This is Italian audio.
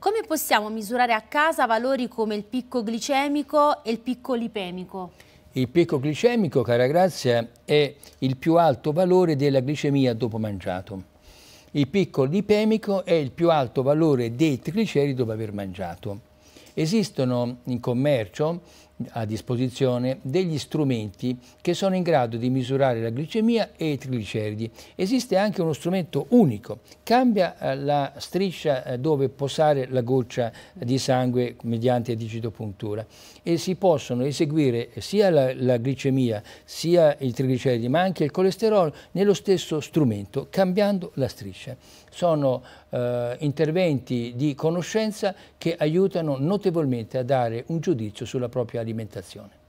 Come possiamo misurare a casa valori come il picco glicemico e il picco lipemico? Il picco glicemico, cara Grazia, è il più alto valore della glicemia dopo mangiato. Il picco lipemico è il più alto valore dei trigliceridi dopo aver mangiato. Esistono in commercio a disposizione degli strumenti che sono in grado di misurare la glicemia e i trigliceridi. Esiste anche uno strumento unico, cambia eh, la striscia eh, dove posare la goccia di sangue mediante digitopuntura e si possono eseguire sia la, la glicemia sia i trigliceridi ma anche il colesterolo nello stesso strumento cambiando la striscia. Sono eh, interventi di conoscenza che aiutano notevolmente a dare un giudizio sulla propria alimentazione alimentazione.